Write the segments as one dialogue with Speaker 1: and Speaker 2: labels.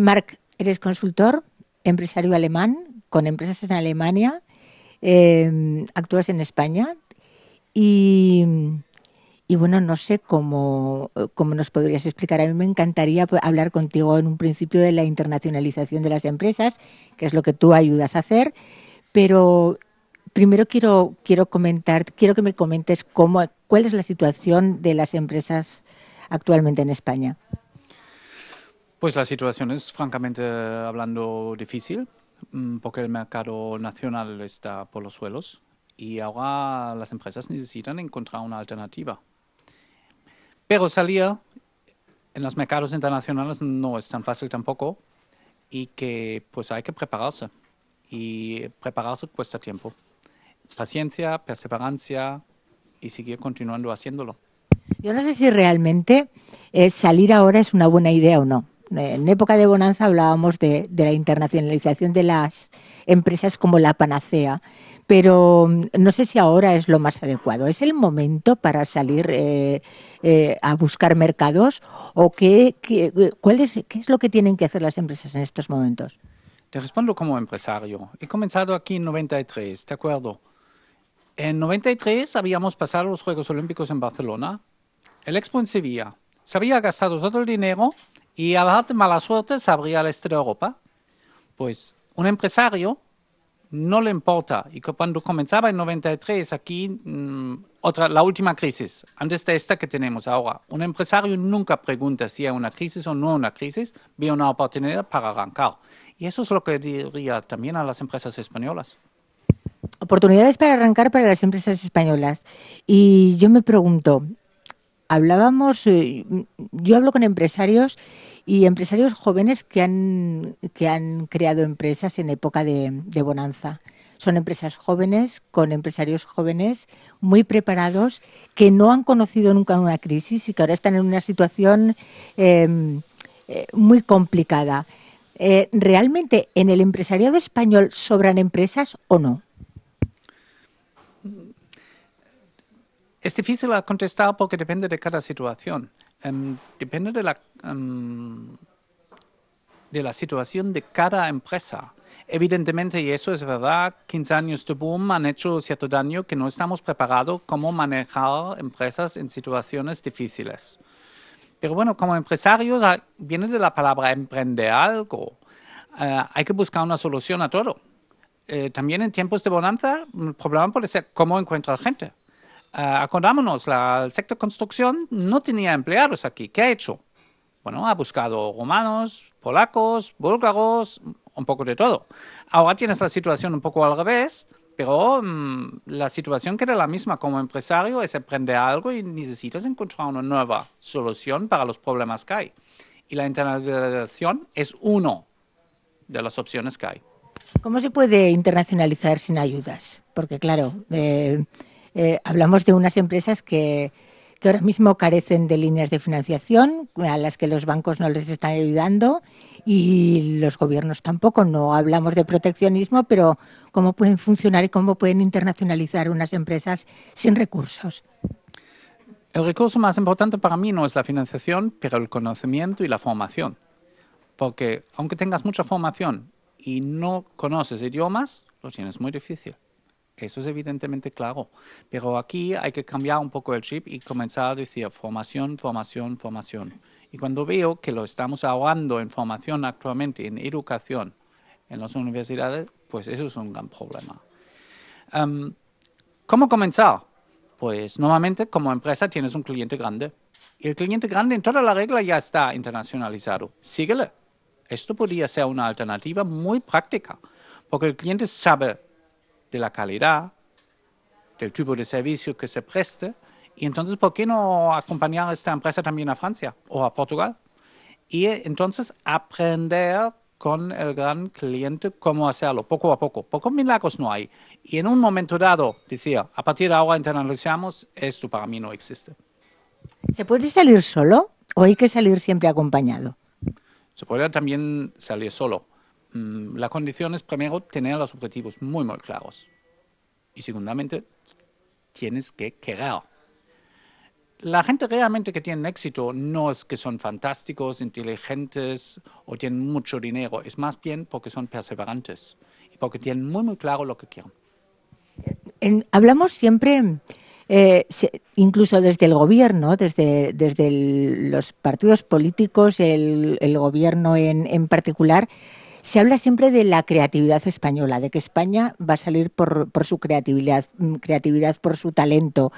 Speaker 1: Marc, eres consultor, empresario alemán, con empresas en Alemania, eh, actúas en España y, bueno, no sé cómo, cómo, nos podrías explicar. A mí me encantaría hablar contigo en un principio de la internacionalización de las empresas, que es lo que tú ayudas a hacer, pero primero quiero, quiero comentar, quiero que me comentes cómo, cuál es la situación de las empresas actualmente en España.
Speaker 2: Pues la situación es, francamente hablando, difícil, mm, porque el mercado nacional está por los suelos y ahora las empresas necesitan encontrar una alternativa. Pero salir en los mercados internacionales no es tan fácil tampoco y que pues hay que prepararse y prepararse cuesta tiempo paciencia, perseverancia y seguir continuando haciéndolo.
Speaker 1: Yo no sé si realmente eh, salir ahora es una buena idea o no. Eh, en época de bonanza hablábamos de, la internacionalización de las empresas como la panacea, pero mm, no sé si ahora es lo más adecuado. ¿Es el momento para salir eh, a buscar mercados o qué, cuál es, qué es lo que tienen que hacer las empresas en estos momentos?
Speaker 2: Te respondo como empresario. He comenzado aquí en 93, ¿de acuerdo? En 93 habíamos pasado los Juegos Olímpicos en Barcelona. El Expo en Sevilla. Se había gastado todo el dinero y la mala suerte se abría al este de Europa. Pues un empresario no le importa. Y cuando comenzaba en 93, aquí mm, otra, la última crisis, antes de esta que tenemos ahora, un empresario nunca pregunta si hay una crisis o no una crisis, ve una oportunidad para arrancar. Y eso es lo que diría también a las empresas españolas
Speaker 1: oportunidades para arrancar para las empresas españolas. Y yo me pregunto, hablábamos, eh, yo hablo con empresarios y empresarios jóvenes que han, que han creado empresas en época de, bonanza. Son empresas jóvenes, con empresarios jóvenes, muy preparados, que no han conocido nunca una crisis y que ahora están en una situación em, eh, muy complicada. Eh, ¿Realmente en el empresariado español sobran empresas o no?
Speaker 2: Es difícil contestar porque depende de cada situación. Em, depende em, de la, situación de cada empresa. Evidentemente, y eso es verdad, 15 años de boom han hecho cierto daño que no estamos preparados cómo manejar empresas en situaciones difíciles. Pero bueno, como empresarios, ah, viene de la palabra emprender algo. Ah, hay que buscar una solución a todo. Eh, también en tiempos de bonanza, mm, el problema puede ser cómo encuentrar gente. Ah, acordámonos, el sector construcción no tenía empleados aquí. ¿Qué ha hecho? Bueno, ha buscado romanos, polacos, búlgaros, un poco de todo. Ahora tienes la situación un poco al revés, pero mm, la situación queda la misma. Como empresario es aprender algo y necesitas encontrar una nueva solución para los problemas que hay. Y la internacionalización es uno de las opciones que hay.
Speaker 1: ¿Cómo se puede internacionalizar sin ayudas? Porque claro, eh, eh, hablamos de unas empresas que, ahora mismo carecen de líneas de financiación, a las que los bancos no les están ayudando y los gobiernos tampoco. No hablamos de proteccionismo, pero cómo pueden funcionar y cómo pueden internacionalizar unas empresas sin recursos.
Speaker 2: El recurso más importante para mí no es la financiación, pero el conocimiento y la formación. Porque aunque tengas mucha formación y no conoces idiomas, lo tienes muy difícil. Eso es evidentemente claro, pero aquí hay que cambiar un poco el chip y comenzar a decir formación, formación, formación. Y cuando veo que lo estamos ahorrando en formación actualmente, en educación, en las universidades, pues eso es un gran problema. Em, ¿Cómo comenzar? Pues normalmente como empresa tienes un cliente grande. Y el cliente grande en toda la regla ya está internacionalizado. Síguele. Esto podría ser una alternativa muy práctica, porque el cliente sabe de la calidad, del tipo de servicio que se preste. Y entonces, ¿por qué no acompañar a esta empresa también a Francia o a Portugal? Y eh, entonces aprender con el gran cliente cómo hacerlo, poco a poco. Pocos milagros no hay. Y en un momento dado, decía, a partir de ahora internalizamos, esto para mí no existe.
Speaker 1: ¿Se puede salir solo o hay que salir siempre acompañado?
Speaker 2: Se puede también salir solo. Mm, la condición es primero tener los objetivos muy, muy claros. Y segundamente, tienes que querer. La gente realmente que tiene éxito no es que son fantásticos, inteligentes o tienen mucho dinero, es más bien porque son perseverantes y porque tienen muy, muy claro lo que quieren.
Speaker 1: hablamos siempre, eh, incluso desde el gobierno, desde, desde los partidos políticos, el, gobierno en particular, se habla siempre de la creatividad española, de que España va a salir por, su creatividad, mm, creatividad por su talento.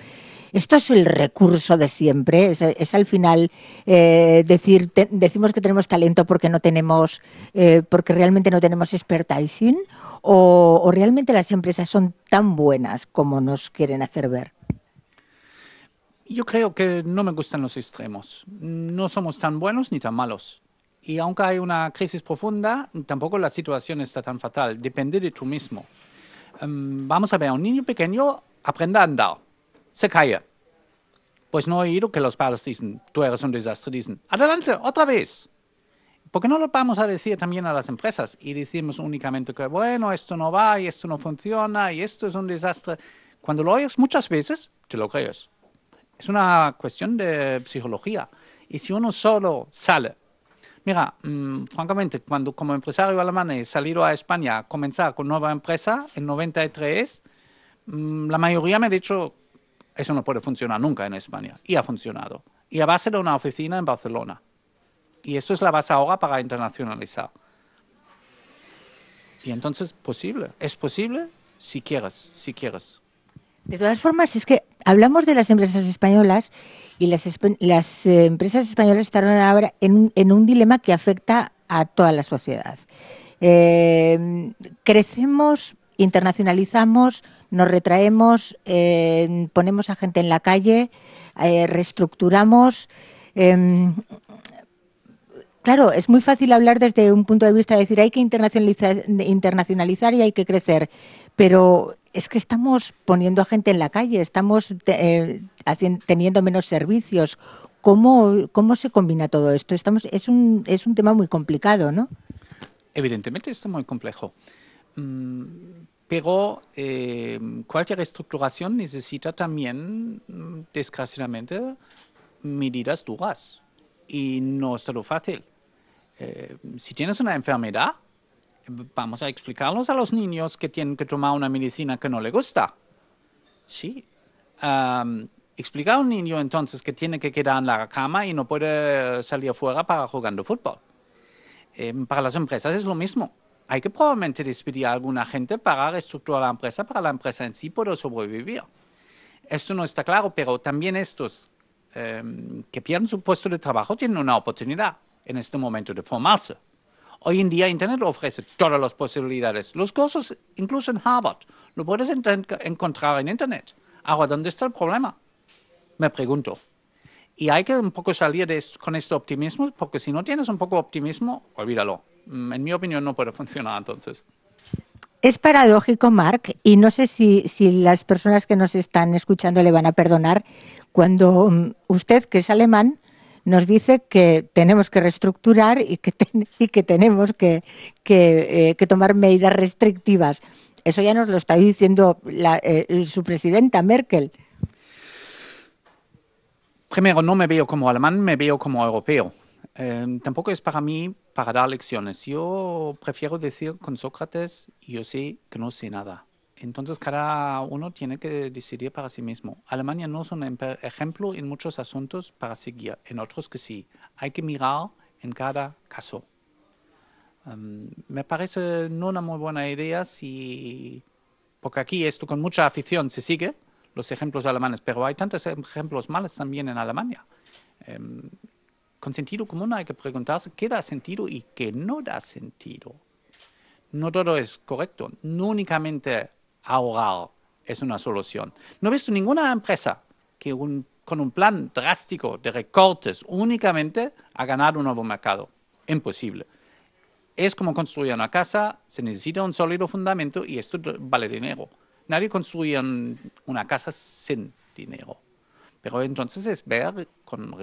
Speaker 1: Esto es el recurso de siempre, es, al final eh, decir, decimos que tenemos talento porque no tenemos, eh, porque realmente no tenemos expertising, o realmente las empresas son tan buenas como nos quieren hacer ver.
Speaker 2: Yo creo que no me gustan los extremos. No somos tan buenos ni tan malos. Y aunque hay una crisis profunda, tampoco la situación está tan fatal. Depende de tú mismo. Em, vamos a ver, un niño pequeño aprende a andar. Se cae. Pues no he oído que los padres dicen, tú eres un desastre, dicen, adelante, otra vez. ¿Por qué no lo vamos a decir también a las empresas? Y decimos únicamente que, bueno, esto no va y esto no funciona y esto es un desastre. Cuando lo oyes muchas veces, te lo crees. Es una cuestión de psicología. Y si uno solo sale Mira, mm, francamente, cuando como empresario alemán he salido a España a comenzar con nueva empresa en 93, mm, la mayoría me ha dicho, eso no puede funcionar nunca en España. Y ha funcionado. Y a base de una oficina en Barcelona. Y eso es la base ahora para internacionalizar. Y entonces, posible. Es posible si quieres, si quieres.
Speaker 1: De todas formas, es que hablamos de las empresas españolas y las, eh, empresas españolas están ahora en, un dilema que afecta a toda la sociedad. Eh, crecemos, internacionalizamos, nos retraemos, eh, ponemos a gente en la calle, reestructuramos. Em, claro, es muy fácil hablar desde un punto de vista de decir hay que internacionalizar y hay que crecer, pero es que estamos poniendo a gente en la calle, estamos eh, teniendo menos servicios. ¿Cómo, ¿Cómo se combina todo esto? Estamos, es, un, es tema muy complicado, ¿no?
Speaker 2: Evidentemente es muy complejo. Mm, pero eh, cualquier reestructuración necesita también, mm, desgraciadamente, medidas duras. Y no es todo fácil. Eh, si tienes una enfermedad, vamos a explicarnos a los niños que tienen que tomar una medicina que no le gusta. Sí. explicar a un niño entonces que tiene que quedar en la cama y no puede salir afuera para jugando fútbol. Em, para las empresas es lo mismo. Hay que probablemente despedir a alguna gente para reestructurar la empresa, para la empresa en sí poder sobrevivir. Esto no está claro, pero también estos em, que pierden su puesto de trabajo tienen una oportunidad en este momento de formarse. Hoy en día Internet ofrece todas las posibilidades. Los cursos, incluso en Harvard, lo puedes encontrar en Internet. Ahora, ¿dónde está el problema? Me pregunto. Y hay que un poco salir con este optimismo, porque si no tienes un poco de optimismo, olvídalo. Mm, en mi opinión no puede funcionar entonces.
Speaker 1: Es paradójico, Mark, y no sé si las personas que nos están escuchando le van a perdonar, cuando mm, usted, que es alemán, nos dice que tenemos que reestructurar y que, que tenemos eh, que, tomar medidas restrictivas. Eso ya nos lo está diciendo eh, su presidenta Merkel.
Speaker 2: Primero, no me veo como alemán, me veo como europeo. Eh, tampoco es para mí para dar lecciones. Yo prefiero decir con Sócrates, yo sé que no sé nada. Entonces cada uno tiene que decidir para sí mismo. Alemania no es un ejemplo en muchos asuntos para seguir, en otros que sí. Hay que mirar en cada caso. Em, me parece no una muy buena idea si, porque aquí esto con mucha afición se sigue, los ejemplos alemanes, pero hay tantos ejemplos malos también en Alemania. Em, con sentido común hay que preguntarse qué da sentido y qué no da sentido. No todo es correcto. No únicamente ahorrar es una solución. No he visto ninguna empresa que con un plan drástico de recortes únicamente ha ganado un nuevo mercado. Imposible. Es como construir una casa, se necesita un sólido fundamento y esto vale dinero. Nadie construye una casa sin dinero. Pero entonces es ver con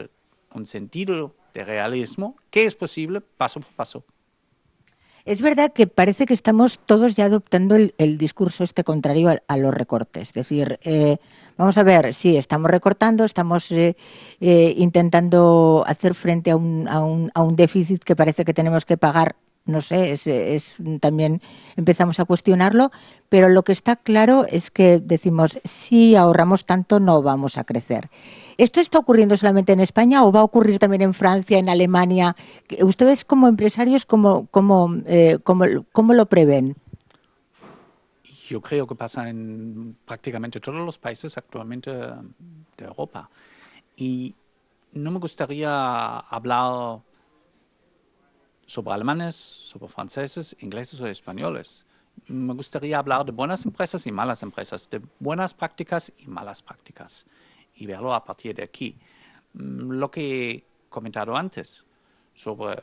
Speaker 2: un sentido de realismo qué es posible paso por paso.
Speaker 1: Es verdad que parece que estamos todos ya adoptando el, discurso este contrario a, los recortes. Es decir, eh, vamos a ver, sí, estamos recortando, estamos eh, eh, intentando hacer frente a un, déficit que parece que tenemos que pagar no sé, es, es, también empezamos a cuestionarlo, pero lo que está claro es que decimos, si ahorramos tanto no vamos a crecer. ¿Esto está ocurriendo solamente en España o va a ocurrir también en Francia, en Alemania? ¿Ustedes como empresarios eh, cómo, lo prevén?
Speaker 2: Yo creo que pasa en prácticamente todos los países actualmente eh, de Europa. Y no me gustaría hablar sobre alemanes, sobre franceses, ingleses o españoles. Me gustaría hablar de buenas empresas y malas empresas, de buenas prácticas y malas prácticas y verlo a partir de aquí. Mm, lo que he comentado antes sobre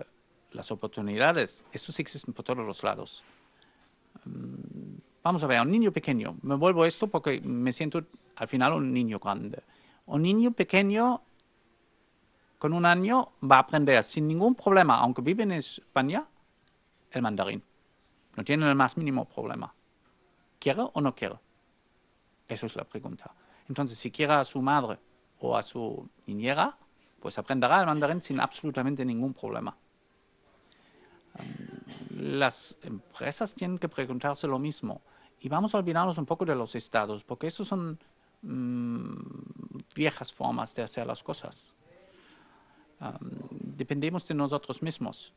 Speaker 2: las oportunidades, eso sí existen por todos los lados. Mm, vamos a ver, un niño pequeño, me vuelvo esto porque me siento al final un niño grande. Un niño pequeño con un año va a aprender sin ningún problema, aunque vive en España, el mandarín. No tiene el más mínimo problema. ¿Quiere o no quiere? Eso es la pregunta. Entonces, si quiera a su madre o a su niñera, pues aprenderá el mandarín sin absolutamente ningún problema. Um, las empresas tienen que preguntarse lo mismo. Y vamos a olvidarnos un poco de los estados, porque esos son mm, viejas formas de hacer las cosas. Um, dependemos de nosotros mismos.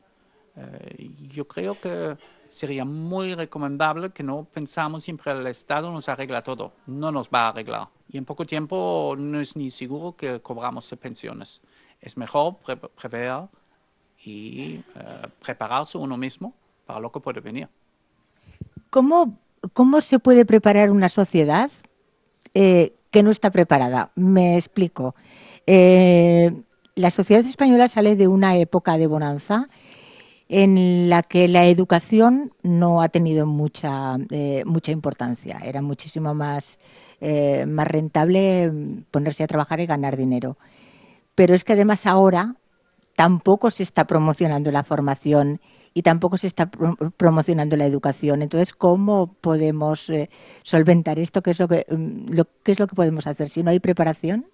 Speaker 2: Eh, yo creo que sería muy recomendable que no pensamos siempre el Estado nos arregla todo, no nos va a arreglar. Y en poco tiempo no es ni seguro que cobramos pensiones. Es mejor prever y eh, prepararse uno mismo para lo que puede venir.
Speaker 1: ¿Cómo, cómo se puede preparar una sociedad eh, que no está preparada? Me explico. la sociedad española sale de una época de bonanza en la que la educación no ha tenido mucha, eh, mucha importancia. Era muchísimo más, eh, más rentable ponerse a trabajar y ganar dinero. Pero es que además ahora tampoco se está promocionando la formación y tampoco se está promocionando la educación. Entonces, ¿cómo podemos eh, solventar esto? es lo que, mm, ¿qué es lo que podemos hacer si no hay preparación?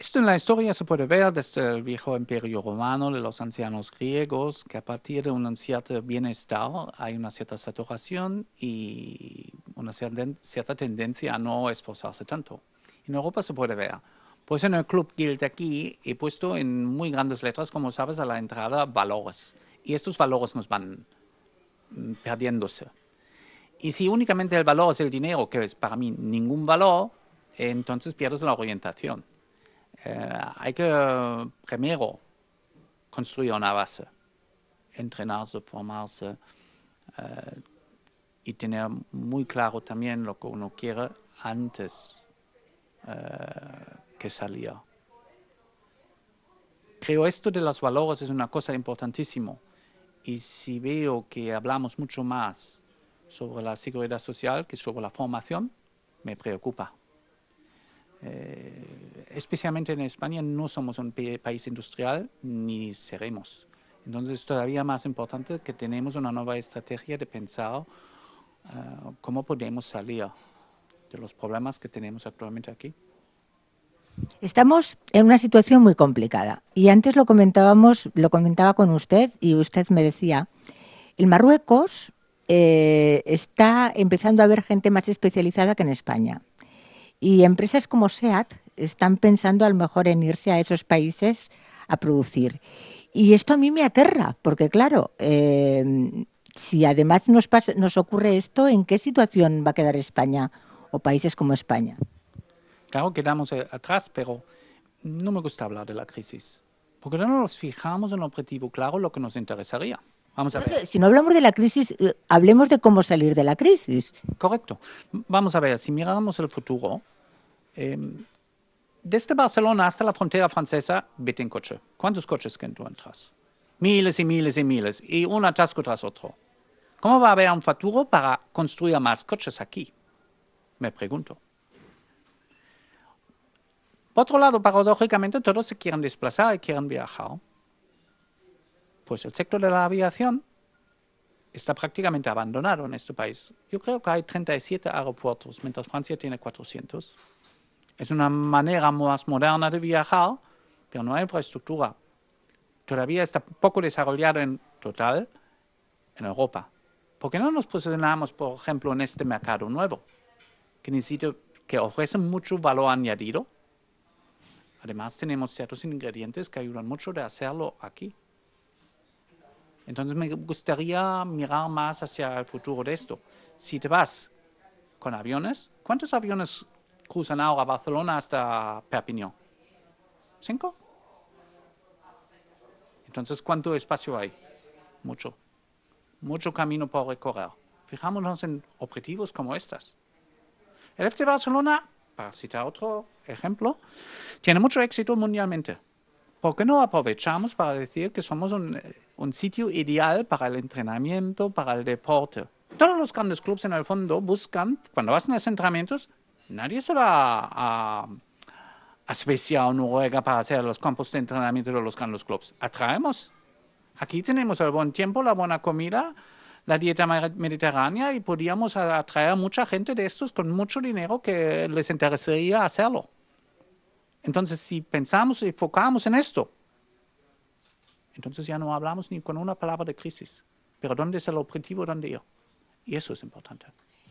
Speaker 2: Esto en la historia se puede ver desde el viejo imperio romano de los ancianos griegos, que a partir de un cierto bienestar hay una cierta saturación y una cierta tendencia a no esforzarse tanto. En Europa se puede ver. Pues en el Club Guild aquí he puesto en muy grandes letras, como sabes, a la entrada valores. Y estos valores nos van mm, perdiéndose. Y si únicamente el valor es el dinero, que es para mí ningún valor, entonces pierdes la orientación. Eh, hay que primero construir una base, entrenarse, formarse eh, y tener muy claro también lo que uno quiere antes eh, que salir. Creo esto de los valores es una cosa importantísima y si veo que hablamos mucho más sobre la seguridad social que sobre la formación, me preocupa. Eh, especialmente en España no somos un país industrial ni seremos. Entonces, todavía más importante que tenemos una nueva estrategia de pensar eh, cómo podemos salir de los problemas que tenemos actualmente
Speaker 1: aquí. Estamos en una situación muy complicada y antes lo comentábamos, lo comentaba con usted y usted me decía, el Marruecos eh, está empezando a haber gente más especializada que en España. Y empresas como SEAT están pensando a lo mejor en irse a esos países a producir. Y esto a mí me aterra, porque claro, em, si además nos, nos ocurre esto, ¿en qué situación va a quedar España o países como España?
Speaker 2: Claro, quedamos eh, atrás, pero no me gusta hablar de la crisis, porque no nos fijamos en el objetivo claro, lo que nos interesaría. Si no
Speaker 1: hablamos de la crisis, eh, hablemos de cómo salir de la crisis. Correcto.
Speaker 2: Vamos a ver, si miramos el futuro, em, desde Barcelona hasta la frontera francesa, vete en coche. ¿Cuántos coches que entras? Miles y miles y miles, y un atasco tras otro. ¿Cómo va a haber un futuro para construir más coches aquí? Me pregunto. Por otro lado, paradójicamente, todos se quieren desplazar y quieren viajar. Pues el sector de la aviación está prácticamente abandonado en este país. Yo creo que hay 37 aeropuertos, mientras Francia tiene 400. Es una manera más moderna de viajar, pero no hay infraestructura. Todavía está poco desarrollado en total en Europa. ¿Por qué no nos posicionamos, por ejemplo, en este mercado nuevo? Que que ofrece mucho valor añadido. Además, tenemos ciertos ingredientes que ayudan mucho de hacerlo aquí. Entonces me gustaría mirar más hacia el futuro de esto. Si te vas con aviones, ¿cuántos aviones cruzan ahora Barcelona hasta Perpignan? ¿Cinco? Entonces, ¿cuánto espacio hay? Mucho. Mucho camino por recorrer. Fijámonos en objetivos como estas. El FC Barcelona, para citar otro ejemplo, tiene mucho éxito mundialmente. ¿Por qué no aprovechamos para decir que somos un eh, un sitio ideal para el entrenamiento, para el deporte. Todos los grandes clubes en el fondo buscan, cuando hacen los entrenamientos, nadie se va a, a, Suecia o Noruega para hacer los campos de entrenamiento de los grandes clubes. Atraemos. Aquí tenemos el buen tiempo, la buena comida, la dieta mediterránea y podríamos atraer a mucha gente de estos con mucho dinero que les interesaría hacerlo. Entonces, si pensamos y enfocamos en esto, entonces ya no hablamos ni con una palabra de crisis, pero ¿dónde es el objetivo? ¿Dónde ir? Y eso es importante.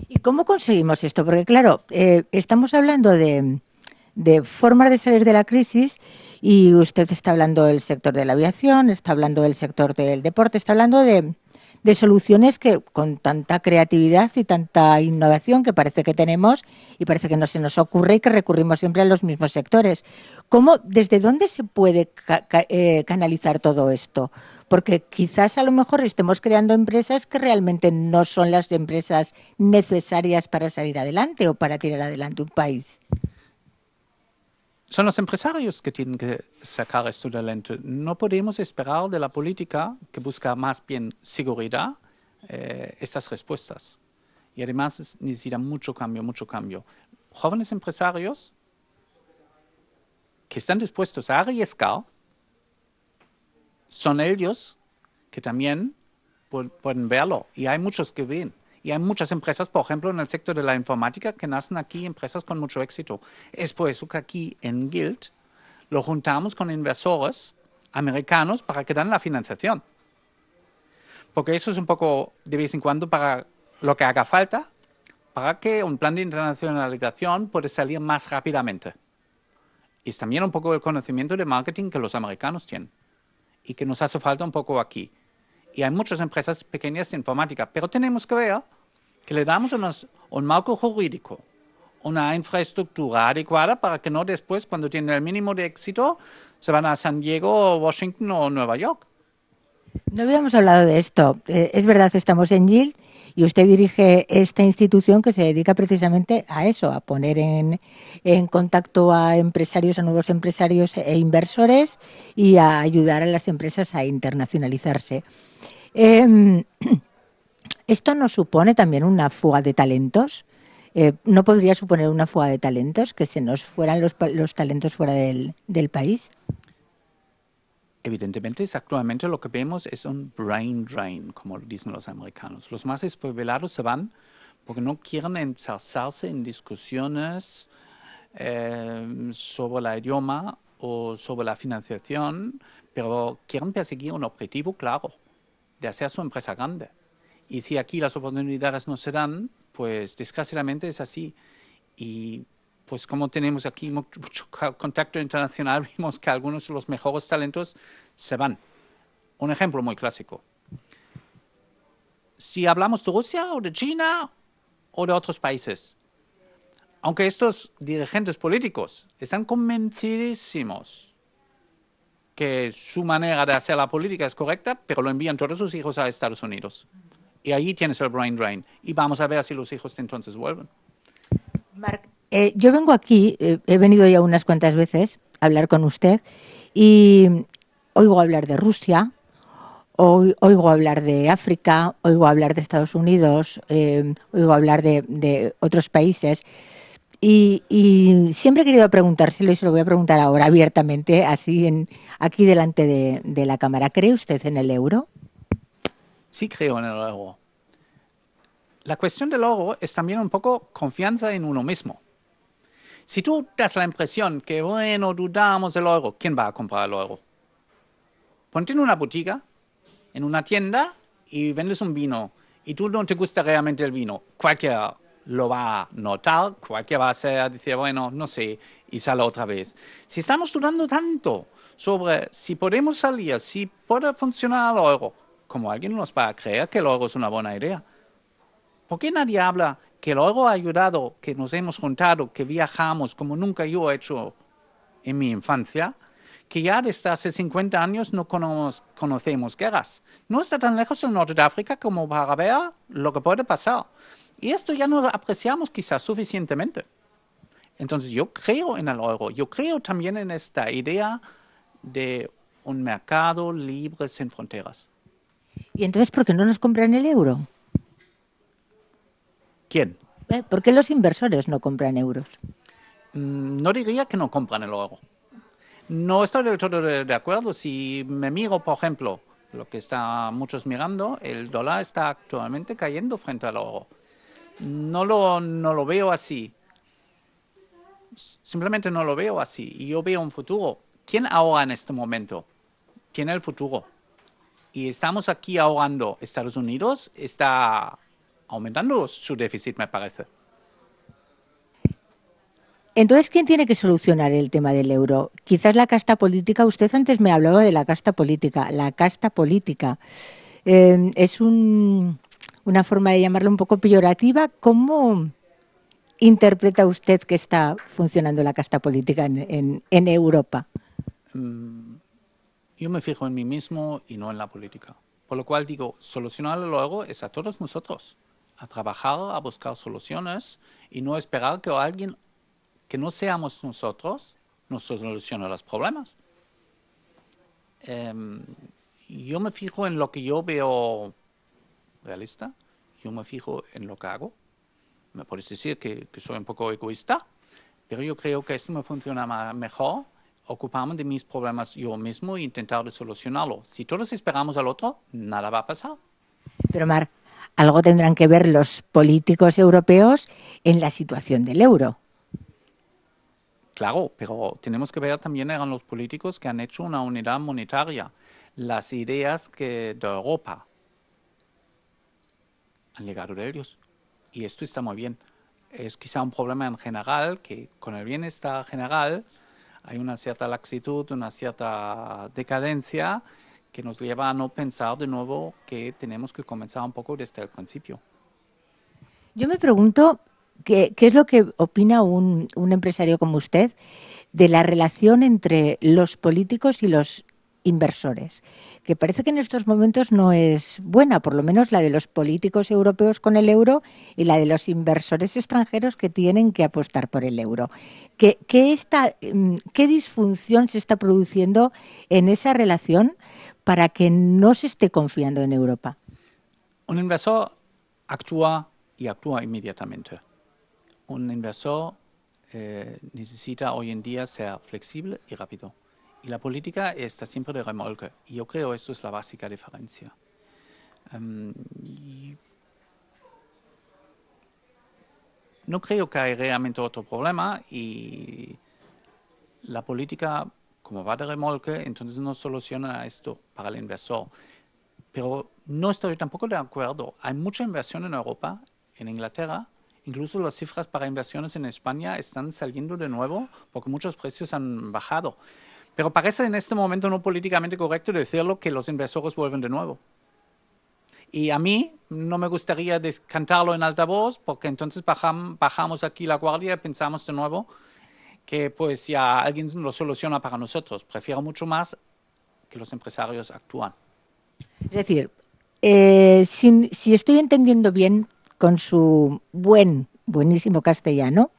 Speaker 1: ¿Y cómo conseguimos esto? Porque claro, eh, estamos hablando de, de formas de salir de la crisis y usted está hablando del sector de la aviación, está hablando del sector del deporte, está hablando de, de soluciones que con tanta creatividad y tanta innovación que parece que tenemos y parece que no se nos ocurre y que recurrimos siempre a los mismos sectores. ¿Cómo, desde dónde se puede eh, canalizar todo esto? Porque quizás a lo mejor estemos creando empresas que realmente no son las empresas necesarias para salir adelante o para tirar adelante un país
Speaker 2: son los empresarios que tienen que sacar este talento. No podemos esperar de la política, que busca más bien seguridad, eh, estas respuestas. Y además necesita mucho cambio, mucho cambio. Jóvenes empresarios que están dispuestos a arriesgar, son ellos que también pueden verlo. Y hay muchos que ven. Y hay muchas empresas, por ejemplo, en el sector de la informática, que nacen aquí empresas con mucho éxito. Es por eso que aquí en Guild lo juntamos con inversores americanos para que dan la financiación. Porque eso es un poco de vez en cuando para lo que haga falta, para que un plan de internacionalización pueda salir más rápidamente. Y es también un poco el conocimiento de marketing que los americanos tienen y que nos hace falta un poco aquí y hay muchas empresas pequeñas de informática, pero tenemos que ver que le damos unos, un marco jurídico, una infraestructura adecuada para que no después, cuando tienen el mínimo de éxito, se van a San Diego, Washington o Nueva York.
Speaker 1: No habíamos hablado de esto. Eh, es verdad, estamos en Yield y usted dirige esta institución que se dedica precisamente a eso, a poner en, contacto a empresarios, a nuevos empresarios e inversores y a ayudar a las empresas a internacionalizarse. Em, ¿Esto no supone también una fuga de talentos? Eh, ¿No podría suponer una fuga de talentos que se nos fueran los, talentos fuera del país?
Speaker 2: Evidentemente, actualmente lo que vemos es un brain drain, como dicen los americanos. Los más expulsados se van porque no quieren ensalzarse en discusiones eh, sobre el idioma o sobre la financiación, pero quieren perseguir un objetivo claro de hacer su empresa grande. Y si aquí las oportunidades no se dan, pues desgraciadamente es así. Y pues como tenemos aquí mucho contacto internacional, vimos que algunos de los mejores talentos se van. Un ejemplo muy clásico. Si hablamos de Rusia o de China o de otros países, aunque estos dirigentes políticos están convencidísimos que su manera de hacer la política es correcta, pero lo envían todos sus hijos a Estados Unidos. Y allí tienes el brain drain. Y vamos a ver si los hijos entonces vuelven.
Speaker 1: Mark, eh, yo vengo aquí, eh, he venido ya unas cuantas veces a hablar con usted y oigo hablar de Rusia, oigo hablar de África, oigo hablar de Estados Unidos, eh, oigo hablar de, otros países. Y, siempre he querido preguntárselo y se lo voy a preguntar ahora abiertamente, así en, aquí delante de, de la cámara. ¿Cree usted en el euro?
Speaker 2: Sí creo en el euro. La cuestión del euro es también un poco confianza en uno mismo. Si tú das la impresión que, bueno, dudamos del euro, ¿quién va a comprar el euro? Ponte en una botica, en una tienda y vendes un vino y tú no te gusta realmente el vino. Cualquiera lo va a notar, cualquiera va a decir, bueno, no sé, y sale otra vez. Si estamos dudando tanto sobre si podemos salir, si puede funcionar el euro, como alguien nos va a creer que el euro es una buena idea? ¿Por qué nadie habla que luego ha ayudado, que nos hemos juntado, que viajamos como nunca yo he hecho en mi infancia, que ya desde hace 50 años no conocemos guerras. No está tan lejos el norte de África como para ver lo que puede pasar. Y esto ya no lo apreciamos quizás suficientemente. Entonces yo creo en el euro, yo creo también en esta idea de un mercado libre sin fronteras.
Speaker 1: ¿Y entonces por qué no nos compran el euro? ¿Quién? Eh, ¿Por qué los inversores no compran euros? Mm,
Speaker 2: no diría que no compran el oro. No estoy del todo de, acuerdo. Si me miro, por ejemplo, lo que están muchos mirando, el dólar está actualmente cayendo frente al oro. No lo, no lo veo así. Simplemente no lo veo así. Y yo veo un futuro. ¿Quién ahora en este momento tiene el futuro? Y estamos aquí ahogando. Estados Unidos está aumentando su déficit, me parece.
Speaker 1: Entonces, ¿quién tiene que solucionar el tema del euro? Quizás la casta política. Usted antes me hablaba de la casta política. La casta política em, es una forma de llamarlo un poco peyorativa. ¿Cómo interpreta usted que está funcionando la casta política en Europa?
Speaker 2: Mm, yo me fijo en mí mismo y no en la política. Por lo cual digo, solucionarlo luego es a todos nosotros a trabajar, a buscar soluciones y no esperar que alguien que no seamos nosotros nos solucione los problemas. Em, yo me fijo en lo que yo veo realista, yo me fijo en lo que hago. Me puedes decir que, que soy un poco egoísta, pero yo creo que esto me funciona mejor ocuparme de mis problemas yo mismo e intentar solucionarlo. Si todos esperamos al otro, nada va a pasar.
Speaker 1: Pero Mar, algo tendrán que ver los políticos europeos en la situación del euro.
Speaker 2: Claro, pero tenemos que ver también a los políticos que han hecho una unidad monetaria, las ideas que de Europa han llegado de ellos. Y esto está muy bien. Es quizá un problema en general que con el bienestar general hay una cierta laxitud, una cierta decadencia que nos lleva a no pensar de nuevo que tenemos que comenzar un poco desde el principio.
Speaker 1: Yo me pregunto qué, es lo que opina un, empresario como usted de la relación entre los políticos y los inversores, que parece que en estos momentos no es buena, por lo menos la de los políticos europeos con el euro y la de los inversores extranjeros que tienen que apostar por el euro. ¿Qué, qué, mm, qué disfunción se está produciendo en esa relación para que no se esté confiando en Europa?
Speaker 2: Un inversor actúa y actúa inmediatamente. Un inversor eh, necesita hoy en día ser flexible y rápido. Y la política está siempre de remolque. Y yo creo que esto es la básica diferencia. Em, no creo que haya realmente otro problema y la política como va de remolque, entonces no soluciona esto para el inversor. Pero no estoy tampoco de acuerdo. Hay mucha inversión en Europa, en Inglaterra, incluso las cifras para inversiones en España están saliendo de nuevo porque muchos precios han bajado. Pero parece en este momento no políticamente correcto decirlo que los inversores vuelven de nuevo. Y a mí no me gustaría cantarlo en alta voz porque entonces bajamos aquí la guardia y pensamos de nuevo que pues ya alguien lo soluciona para nosotros. Prefiero mucho más que los empresarios
Speaker 1: actúan. Es decir, eh, si, estoy entendiendo bien con su buen, buenísimo castellano,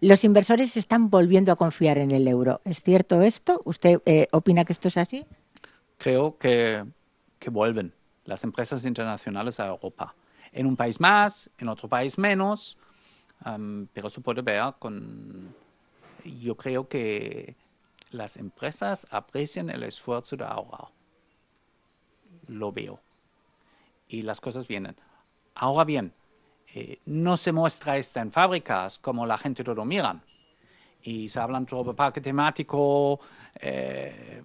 Speaker 1: los inversores están volviendo a confiar en el euro. ¿Es cierto esto? ¿Usted eh, opina que esto es así?
Speaker 2: Creo que, que vuelven las empresas internacionales a Europa. En un país más, en otro país menos, pero se puede ver con, yo creo que las empresas aprecian el esfuerzo de ahora. Lo veo. Y las cosas vienen. Ahora bien, eh, no se muestra esto en fábricas como la gente todo miran. Y se hablan sobre parque temático eh,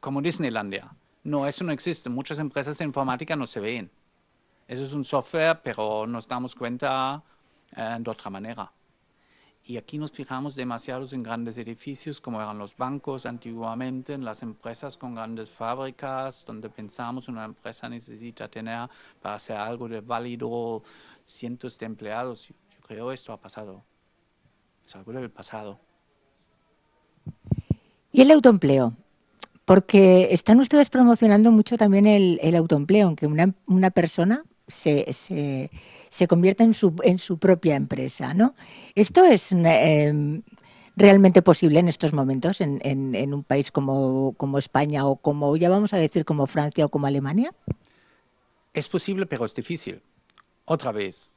Speaker 2: como Disneylandia. No, eso no existe. Muchas empresas de informática no se ven. Eso es un software, pero nos damos cuenta eh, de otra manera. Y aquí nos fijamos demasiado en grandes edificios como eran los bancos antiguamente, en las empresas con grandes fábricas, donde pensamos una empresa necesita tener para hacer algo de válido cientos de empleados. Yo creo esto ha pasado. Es algo del pasado.
Speaker 1: Y el autoempleo, porque están ustedes promocionando mucho también el, autoempleo, aunque una, una persona se, se convierta en su, en su propia empresa, ¿no? Esto es eh, realmente posible en estos momentos en, un país como, como España o como, ya vamos a decir, como Francia o como Alemania?
Speaker 2: Es posible, pero es difícil. Otra vez,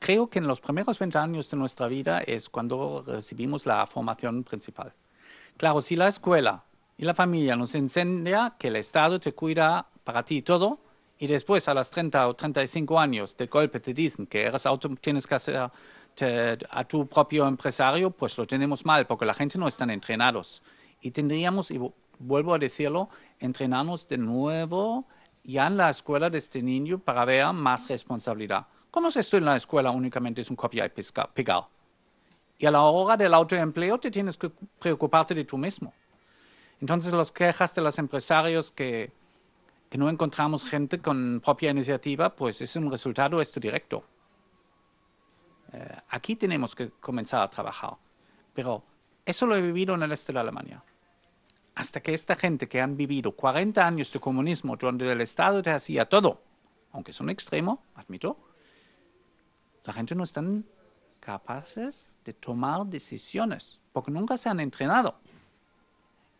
Speaker 2: creo que en los primeros 20 años de nuestra vida es cuando recibimos la formación principal. Claro, si la escuela y la familia nos enseña que el Estado te cuida para ti todo, y después a los 30 o 35 años de golpe te dicen que eres auto, tienes que hacer a tu propio empresario, pues lo tenemos mal porque la gente no está entrenados. Y tendríamos, y vuelvo a decirlo, entrenarnos de nuevo ya en la escuela de este niño para ver más responsabilidad. ¿Cómo se esto en la escuela únicamente es un copia y pegar. Y a la hora del autoempleo te tienes que preocuparte de tú mismo. Entonces las quejas de los empresarios que que no encontramos gente con propia iniciativa, pues es un resultado esto directo. Eh, aquí tenemos que comenzar a trabajar. Pero eso lo he vivido en el este de Alemania. Hasta que esta gente que han vivido 40 años de comunismo, donde el Estado te hacía todo, aunque es un extremo, admito, la gente no están capaces de tomar decisiones, porque nunca se han entrenado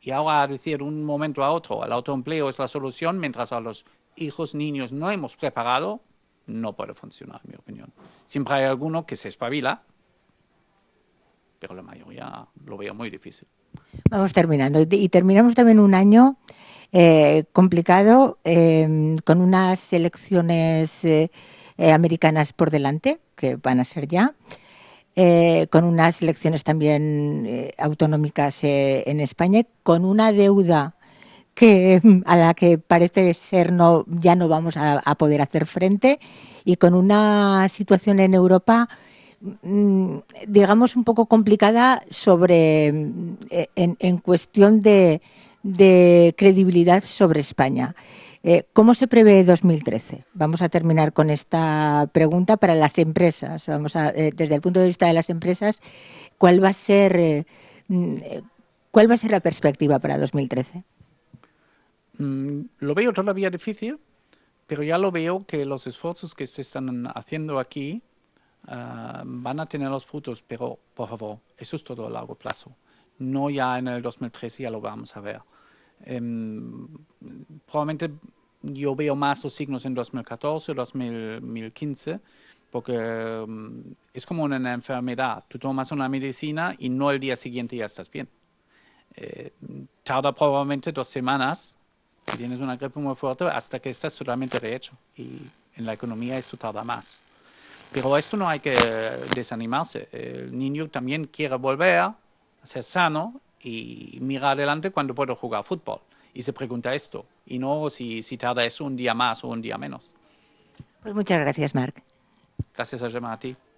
Speaker 2: y ahora decir un momento a otro, el autoempleo es la solución, mientras a los hijos niños no hemos preparado, no puede funcionar, en mi opinión. Siempre hay alguno que se espabila, pero la mayoría lo veo muy difícil.
Speaker 1: Vamos terminando. Y terminamos también un año eh, complicado, em, con unas elecciones eh, eh, americanas por delante, que van a ser ya. Eh, con unas elecciones también eh, autonómicas eh, en España, con una deuda a la que parece ser no ya no vamos a, poder hacer frente y con una situación en Europa mm, digamos un poco complicada sobre en, cuestión de credibilidad sobre España. Eh, ¿Cómo se prevé 2013? Vamos a terminar con esta pregunta para las empresas. Vamos eh, desde el punto de vista de las empresas, ¿cuál va a ser, eh, mm, cuál va a ser la perspectiva para 2013?
Speaker 2: Mm, lo veo todavía difícil, pero ya lo veo que los esfuerzos que se están haciendo aquí ah, van a tener los frutos, pero por favor, eso es todo a largo plazo. No ya en el 2013 ya lo vamos a ver. Em, probablemente yo veo más los signos en 2014, 2015, porque mm, es como una enfermedad. Tú tomas una medicina y no el día siguiente ya estás bien. Eh, tarda probablemente dos semanas, si tienes una gripe muy fuerte, hasta que estás totalmente hecho. Y en la economía esto tarda más. Pero esto no hay que desanimarse. El niño también quiere volver, a ser sano y mirar adelante cuando pueda jugar fútbol. Y se pregunta esto, y no si, si tarda es un día más o un día menos.
Speaker 1: Pues muchas gracias, Marc.
Speaker 2: Gracias a, a ti.